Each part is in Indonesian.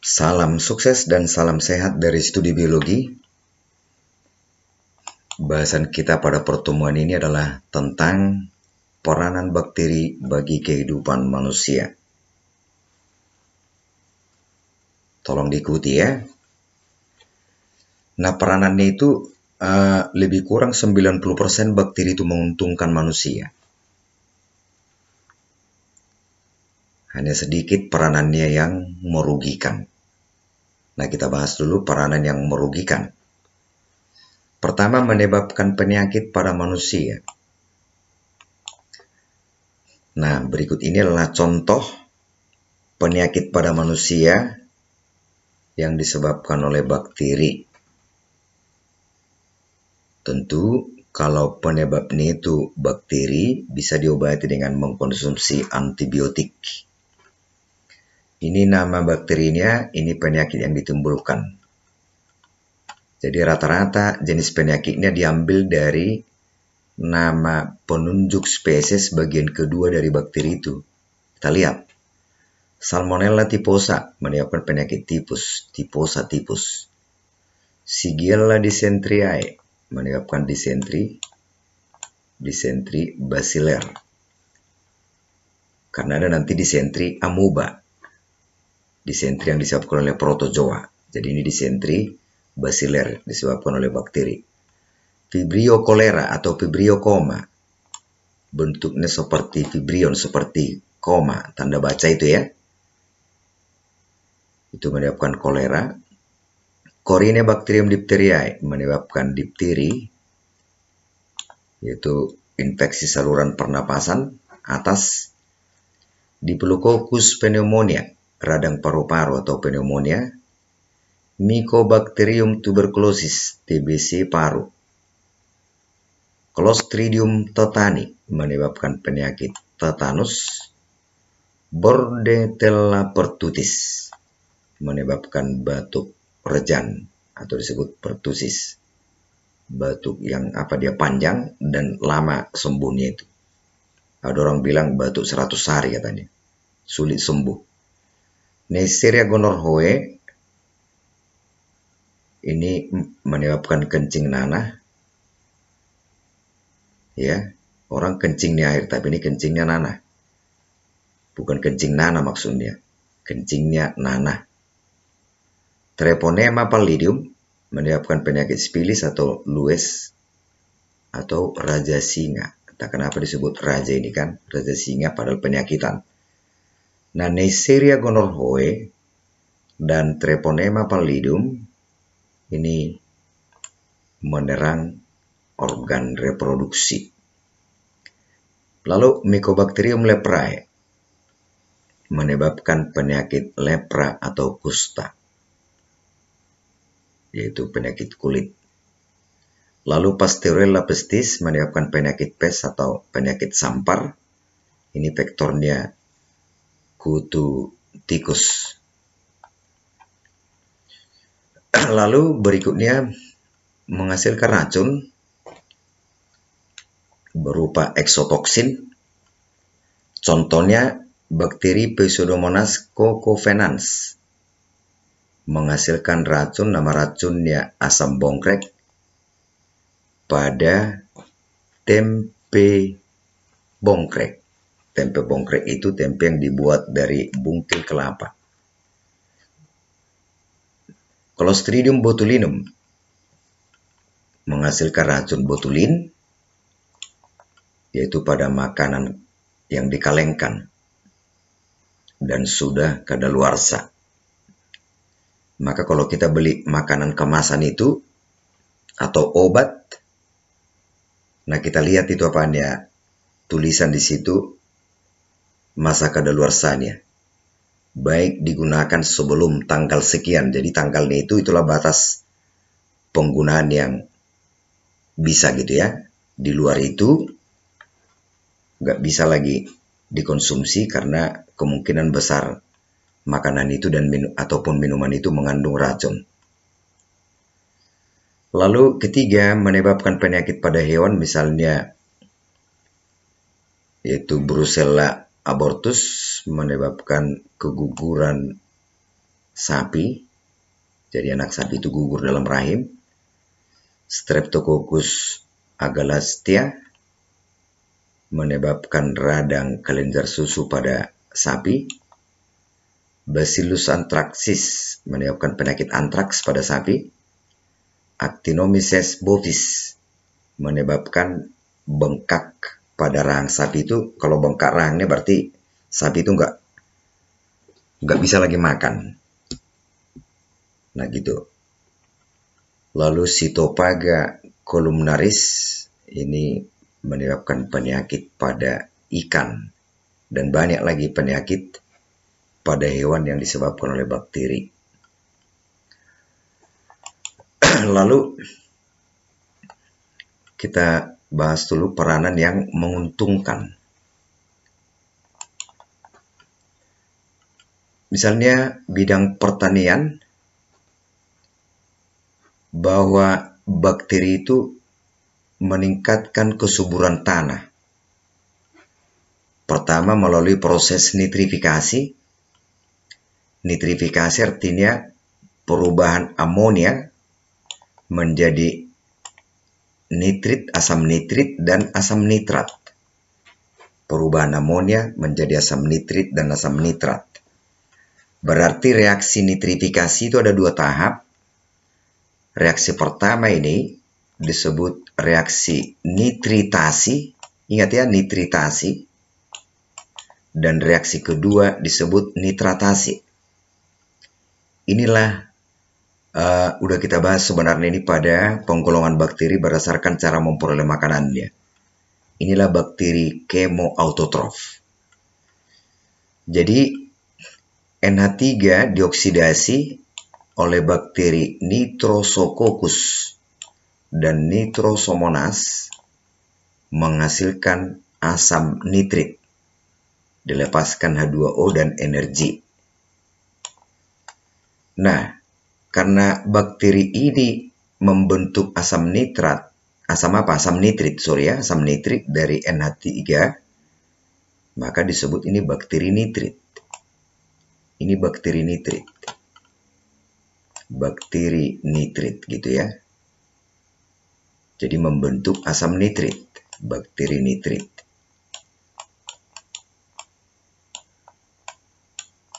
Salam sukses dan salam sehat dari studi biologi. Bahasan kita pada pertemuan ini adalah tentang peranan bakteri bagi kehidupan manusia. Tolong diikuti ya. Nah, peranannya itu uh, lebih kurang 90% bakteri itu menguntungkan manusia. Hanya sedikit peranannya yang merugikan. Nah, kita bahas dulu peranan yang merugikan. Pertama, menyebabkan penyakit pada manusia. Nah, berikut ini adalah contoh penyakit pada manusia yang disebabkan oleh bakteri. Tentu, kalau penyebabnya itu bakteri, bisa diobati dengan mengkonsumsi antibiotik. Ini nama bakterinya, ini penyakit yang ditimbulkan. Jadi rata-rata jenis penyakitnya diambil dari nama penunjuk spesies bagian kedua dari bakteri itu. Kita lihat. Salmonella typhosa menyebabkan penyakit tipus, typhosa tipus. Shigella dysentriae menyebabkan disentri, disentri basiler. Karena ada nanti disentri amuba disentri yang disebabkan oleh protozoa. Jadi ini disentri basiler disebabkan oleh bakteri. Vibrio kolera atau vibrio koma bentuknya seperti vibrion seperti koma tanda baca itu ya. Itu menyebabkan kolera. Korine bakterium dipteriae menyebabkan dipteri yaitu infeksi saluran pernapasan atas Diplococcus pneumonia radang paru-paru atau pneumonia, Mycobacterium tuberculosis (TBC) paru. Clostridium tetani menyebabkan penyakit tetanus. Bordetella pertutis menyebabkan batuk rejan atau disebut pertusis. Batuk yang apa dia panjang dan lama sembuhnya itu. Ada orang bilang batuk 100 hari katanya. Sulit sembuh. Neisseria hoe ini menyebabkan kencing nanah. Ya, orang kencingnya di air, tapi ini kencingnya nanah. Bukan kencing nanah maksudnya, kencingnya nanah. Treponema pallidium menyebabkan penyakit spilis atau lues atau raja singa. Tak kenapa disebut raja ini kan, raja singa padahal penyakitan. Nah, Neisseria gonorrhoe dan Treponema pallidum ini menerang organ reproduksi. Lalu Mycobacterium leprae menyebabkan penyakit lepra atau kusta, yaitu penyakit kulit. Lalu Pasteurella pestis menyebabkan penyakit pes atau penyakit sampar. Ini vektornya kutu tikus. Lalu berikutnya menghasilkan racun berupa eksotoksin. Contohnya bakteri Pseudomonas cocovenans menghasilkan racun nama racunnya asam bongkrek pada tempe bongkrek. Tempe bongkrek itu tempe yang dibuat dari bungkil kelapa. Clostridium botulinum menghasilkan racun botulin yaitu pada makanan yang dikalengkan dan sudah kadaluarsa. Maka kalau kita beli makanan kemasan itu atau obat, nah kita lihat itu apaan ya tulisan di situ masa kadaluarsanya. Baik digunakan sebelum tanggal sekian. Jadi tanggalnya itu itulah batas penggunaan yang bisa gitu ya. Di luar itu nggak bisa lagi dikonsumsi karena kemungkinan besar makanan itu dan minu ataupun minuman itu mengandung racun. Lalu ketiga, menyebabkan penyakit pada hewan misalnya yaitu brucella abortus menyebabkan keguguran sapi. Jadi anak sapi itu gugur dalam rahim. Streptococcus agalastia menyebabkan radang kelenjar susu pada sapi. Bacillus anthracis menyebabkan penyakit antraks pada sapi. Actinomyces bovis menyebabkan bengkak pada rahang sapi itu kalau bengkak rahangnya berarti sapi itu nggak nggak bisa lagi makan. Nah gitu. Lalu sitopaga kolumnaris ini menyebabkan penyakit pada ikan dan banyak lagi penyakit pada hewan yang disebabkan oleh bakteri. Lalu kita bahas dulu peranan yang menguntungkan. Misalnya bidang pertanian bahwa bakteri itu meningkatkan kesuburan tanah. Pertama melalui proses nitrifikasi. Nitrifikasi artinya perubahan amonia menjadi nitrit, asam nitrit, dan asam nitrat. Perubahan amonia menjadi asam nitrit dan asam nitrat. Berarti reaksi nitrifikasi itu ada dua tahap. Reaksi pertama ini disebut reaksi nitritasi. Ingat ya, nitritasi. Dan reaksi kedua disebut nitratasi. Inilah uh, udah kita bahas sebenarnya ini pada penggolongan bakteri berdasarkan cara memperoleh makanannya. Inilah bakteri kemoautotrof. Jadi NH3 dioksidasi oleh bakteri nitrosococcus dan nitrosomonas menghasilkan asam nitrit, dilepaskan H2O dan energi. Nah, karena bakteri ini membentuk asam nitrat, asam apa? Asam nitrit, sorry ya, asam nitrit dari NH3, maka disebut ini bakteri nitrit. Ini bakteri nitrit. Bakteri nitrit gitu ya. Jadi membentuk asam nitrit, bakteri nitrit.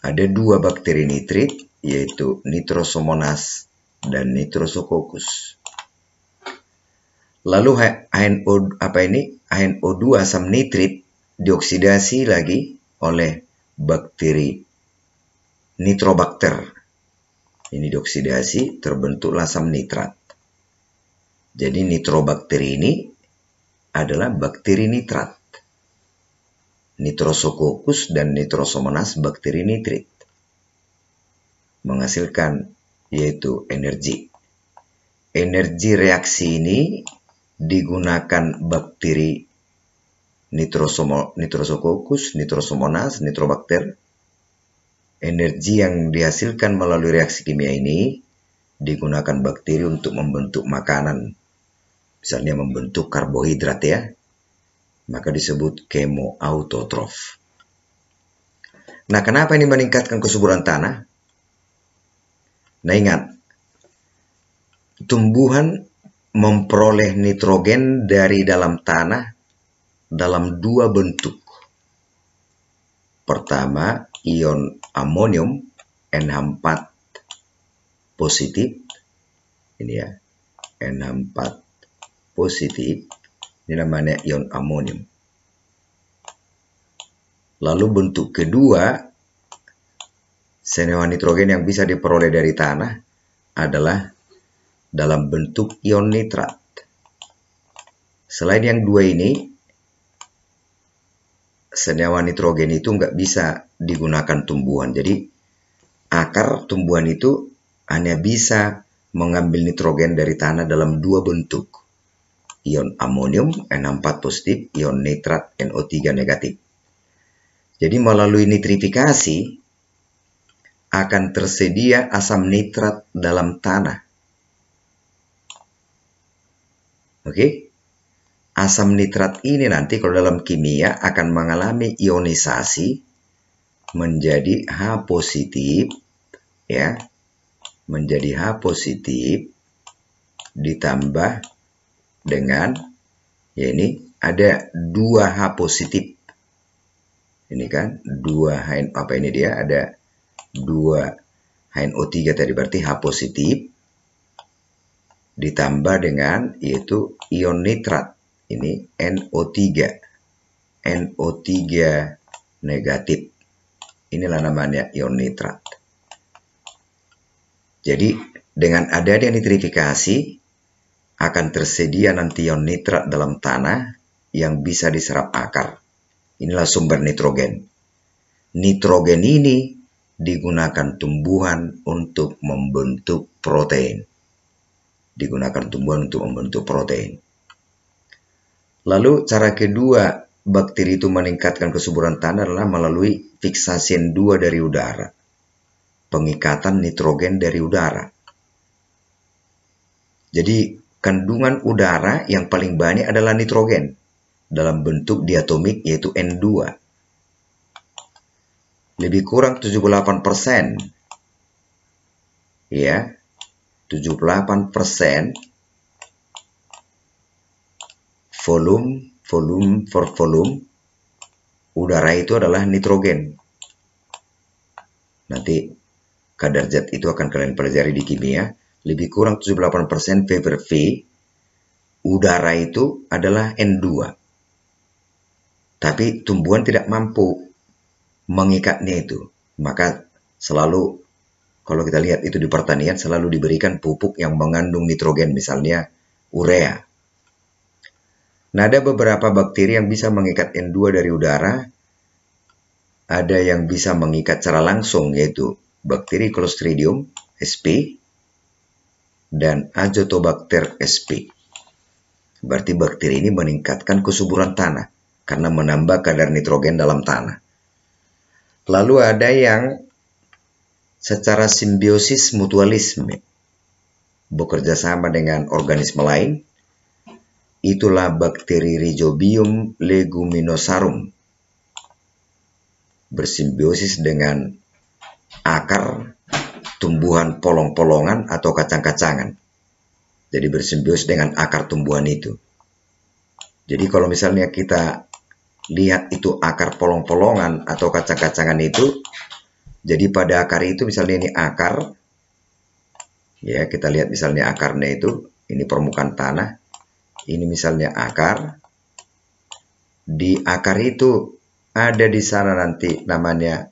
Ada dua bakteri nitrit, yaitu nitrosomonas dan nitrosococcus. Lalu HNO apa ini? HNO2 asam nitrit dioksidasi lagi oleh bakteri nitrobakter. Ini dioksidasi terbentuklah asam nitrat. Jadi nitrobakteri ini adalah bakteri nitrat nitrosokokus dan nitrosomonas bakteri nitrit menghasilkan yaitu energi. Energi reaksi ini digunakan bakteri nitrosomo, nitrosokokus, nitrosomonas, nitrobakter. Energi yang dihasilkan melalui reaksi kimia ini digunakan bakteri untuk membentuk makanan. Misalnya membentuk karbohidrat ya, maka disebut kemoautotrof. Nah, kenapa ini meningkatkan kesuburan tanah? Nah, ingat, tumbuhan memperoleh nitrogen dari dalam tanah dalam dua bentuk. Pertama, ion amonium NH4 positif. Ini ya, NH4 positif ini namanya ion amonium. Lalu bentuk kedua senyawa nitrogen yang bisa diperoleh dari tanah adalah dalam bentuk ion nitrat. Selain yang dua ini, senyawa nitrogen itu nggak bisa digunakan tumbuhan. Jadi akar tumbuhan itu hanya bisa mengambil nitrogen dari tanah dalam dua bentuk ion amonium NH4 positif, ion nitrat NO3 negatif. Jadi melalui nitrifikasi akan tersedia asam nitrat dalam tanah. Oke? Okay? Asam nitrat ini nanti kalau dalam kimia akan mengalami ionisasi menjadi H positif ya. Menjadi H positif ditambah dengan ya ini ada 2H positif. Ini kan 2H apa ini dia ada 2 HNO3 tadi berarti H positif ditambah dengan yaitu ion nitrat ini NO3 NO3 negatif inilah namanya ion nitrat jadi dengan adanya nitrifikasi akan tersedia nanti ion nitrat dalam tanah yang bisa diserap akar. Inilah sumber nitrogen. Nitrogen ini digunakan tumbuhan untuk membentuk protein. Digunakan tumbuhan untuk membentuk protein. Lalu cara kedua bakteri itu meningkatkan kesuburan tanah adalah melalui fiksasi N2 dari udara. Pengikatan nitrogen dari udara. Jadi kandungan udara yang paling banyak adalah nitrogen dalam bentuk diatomik yaitu N2. Lebih kurang 78% ya. 78% volume volume for volume udara itu adalah nitrogen. Nanti kadar zat itu akan kalian pelajari di kimia lebih kurang 78% favor V, udara itu adalah N2. Tapi tumbuhan tidak mampu mengikatnya itu. Maka selalu kalau kita lihat itu di pertanian selalu diberikan pupuk yang mengandung nitrogen misalnya urea. Nah, ada beberapa bakteri yang bisa mengikat N2 dari udara. Ada yang bisa mengikat secara langsung yaitu bakteri Clostridium SP dan Azotobacter sp. Berarti bakteri ini meningkatkan kesuburan tanah karena menambah kadar nitrogen dalam tanah. Lalu ada yang secara simbiosis mutualisme bekerja sama dengan organisme lain. Itulah bakteri Rhizobium leguminosarum bersimbiosis dengan akar tumbuhan polong-polongan atau kacang-kacangan. Jadi bersimbiosis dengan akar tumbuhan itu. Jadi kalau misalnya kita lihat itu akar polong-polongan atau kacang-kacangan itu, jadi pada akar itu misalnya ini akar, ya kita lihat misalnya akarnya itu, ini permukaan tanah, ini misalnya akar, di akar itu ada di sana nanti namanya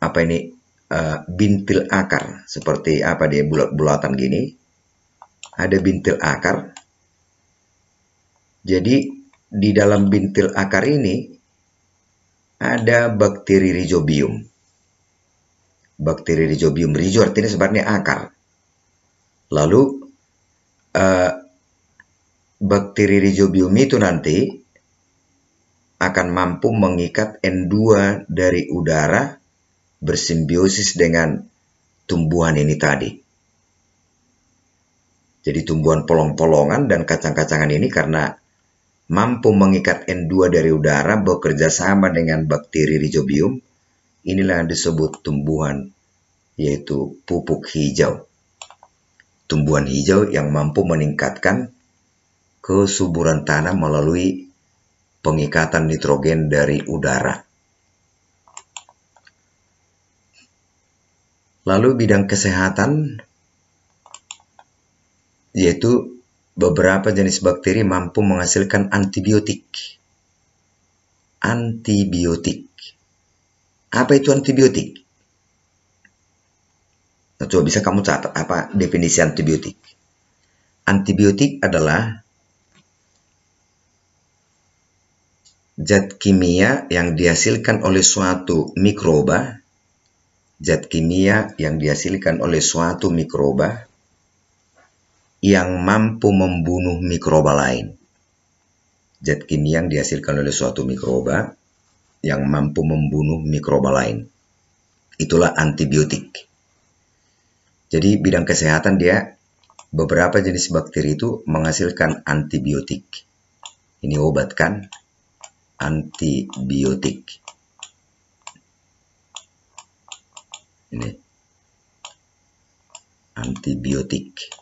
apa ini Eh, bintil akar seperti apa dia bulat-bulatan gini ada bintil akar jadi di dalam bintil akar ini ada bakteri rhizobium. bakteri rhizobium rhizo artinya sebenarnya akar lalu uh, bakteri rhizobium itu nanti akan mampu mengikat N2 dari udara bersimbiosis dengan tumbuhan ini tadi. Jadi tumbuhan polong-polongan dan kacang-kacangan ini karena mampu mengikat N2 dari udara bekerja sama dengan bakteri rhizobium Inilah yang disebut tumbuhan yaitu pupuk hijau. Tumbuhan hijau yang mampu meningkatkan kesuburan tanah melalui pengikatan nitrogen dari udara. Lalu bidang kesehatan yaitu beberapa jenis bakteri mampu menghasilkan antibiotik. Antibiotik. Apa itu antibiotik? Nah, coba bisa kamu catat apa definisi antibiotik. Antibiotik adalah zat kimia yang dihasilkan oleh suatu mikroba zat kimia yang dihasilkan oleh suatu mikroba yang mampu membunuh mikroba lain. Zat kimia yang dihasilkan oleh suatu mikroba yang mampu membunuh mikroba lain. Itulah antibiotik. Jadi bidang kesehatan dia beberapa jenis bakteri itu menghasilkan antibiotik. Ini obat kan? Antibiotik. ini antibiotik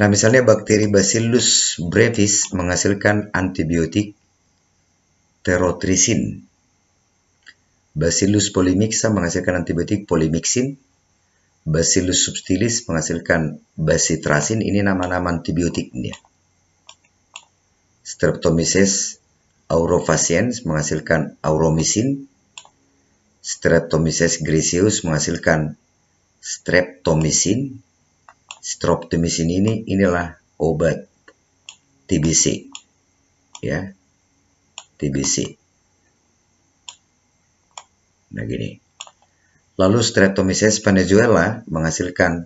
Nah, misalnya bakteri Bacillus brevis menghasilkan antibiotik terotrisin. Bacillus polymixa menghasilkan antibiotik polymixin. Bacillus subtilis menghasilkan bacitracin. Ini nama-nama antibiotiknya. Streptomyces Aurofaciens menghasilkan auromisin, Streptomyces griseus menghasilkan streptomisin. Streptomisin ini inilah obat TBC. Ya. TBC. Nah, gini. Lalu Streptomyces venezuela menghasilkan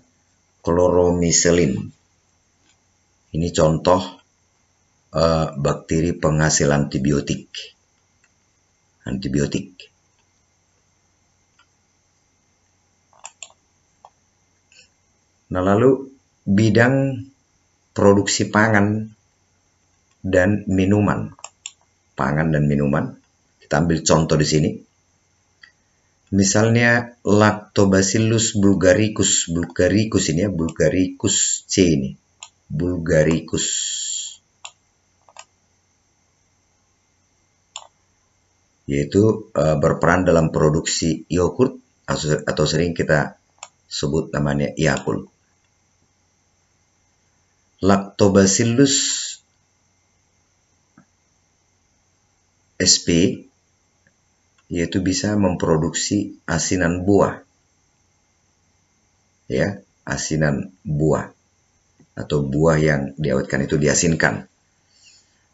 kloromiselin. Ini contoh Eh, bakteri penghasil antibiotik. Antibiotik. Nah, lalu bidang produksi pangan dan minuman. Pangan dan minuman. Kita ambil contoh di sini. Misalnya Lactobacillus bulgaricus, bulgaricus ini ya, bulgaricus C ini. Bulgaricus yaitu uh, berperan dalam produksi yogurt atau sering kita sebut namanya Yakult. Lactobacillus sp yaitu bisa memproduksi asinan buah. Ya, asinan buah atau buah yang diawetkan itu diasinkan.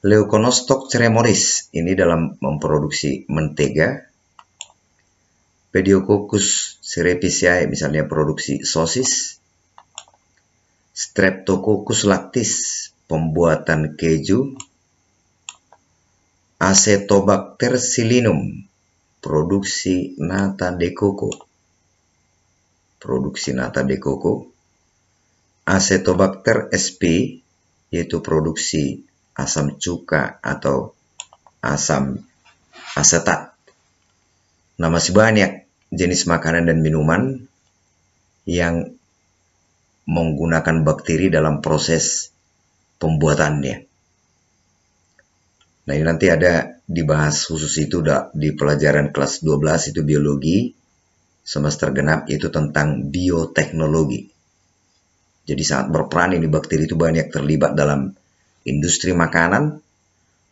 Leuconostoc ceremonis ini dalam memproduksi mentega. Pediococcus cerevisiae misalnya produksi sosis. Streptococcus lactis pembuatan keju. Acetobacter silinum produksi nata de coco. Produksi nata de coco. Acetobacter sp yaitu produksi asam cuka atau asam asetat. Nah, masih banyak jenis makanan dan minuman yang menggunakan bakteri dalam proses pembuatannya. Nah, ini nanti ada dibahas khusus itu di pelajaran kelas 12 itu biologi semester genap itu tentang bioteknologi. Jadi sangat berperan ini bakteri itu banyak terlibat dalam industri makanan,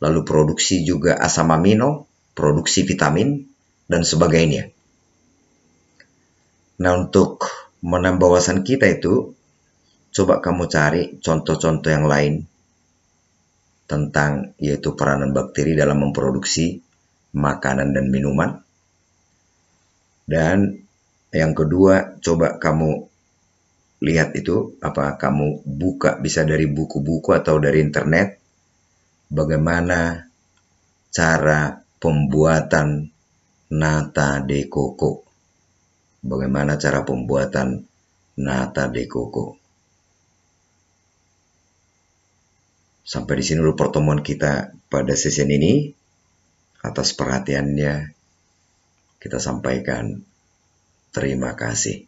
lalu produksi juga asam amino, produksi vitamin, dan sebagainya. Nah, untuk menambah wawasan kita itu, coba kamu cari contoh-contoh yang lain tentang yaitu peranan bakteri dalam memproduksi makanan dan minuman. Dan yang kedua, coba kamu lihat itu apa kamu buka bisa dari buku-buku atau dari internet bagaimana cara pembuatan nata de coco bagaimana cara pembuatan nata de coco sampai di sini dulu pertemuan kita pada sesi ini atas perhatiannya kita sampaikan terima kasih